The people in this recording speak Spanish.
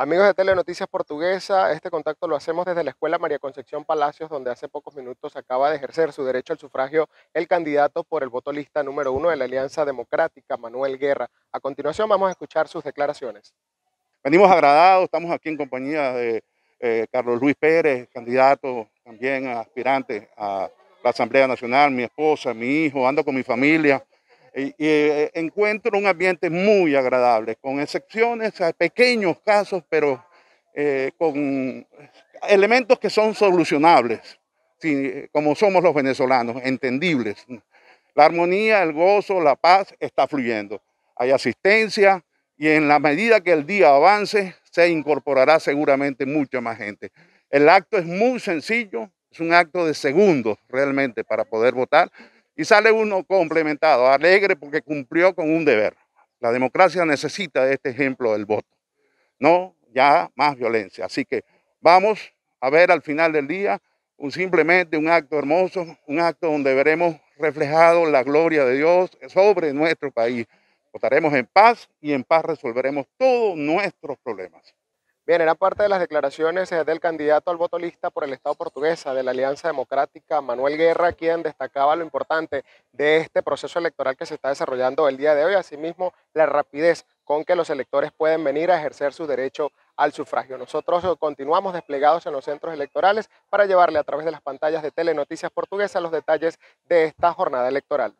Amigos de Telenoticias Portuguesa, este contacto lo hacemos desde la Escuela María Concepción Palacios, donde hace pocos minutos acaba de ejercer su derecho al sufragio el candidato por el voto lista número uno de la Alianza Democrática, Manuel Guerra. A continuación vamos a escuchar sus declaraciones. Venimos agradados, estamos aquí en compañía de eh, Carlos Luis Pérez, candidato también aspirante a la Asamblea Nacional, mi esposa, mi hijo, ando con mi familia y, eh, encuentro un ambiente muy agradable, con excepciones pequeños casos, pero eh, con elementos que son solucionables, como somos los venezolanos, entendibles. La armonía, el gozo, la paz está fluyendo. Hay asistencia y en la medida que el día avance se incorporará seguramente mucha más gente. El acto es muy sencillo, es un acto de segundos realmente para poder votar. Y sale uno complementado, alegre porque cumplió con un deber. La democracia necesita de este ejemplo del voto. No ya más violencia. Así que vamos a ver al final del día un, simplemente un acto hermoso, un acto donde veremos reflejado la gloria de Dios sobre nuestro país. Votaremos en paz y en paz resolveremos todos nuestros problemas. Bien, era parte de las declaraciones eh, del candidato al voto lista por el Estado portuguesa de la Alianza Democrática, Manuel Guerra, quien destacaba lo importante de este proceso electoral que se está desarrollando el día de hoy, asimismo la rapidez con que los electores pueden venir a ejercer su derecho al sufragio. Nosotros eh, continuamos desplegados en los centros electorales para llevarle a través de las pantallas de Telenoticias Portuguesa los detalles de esta jornada electoral.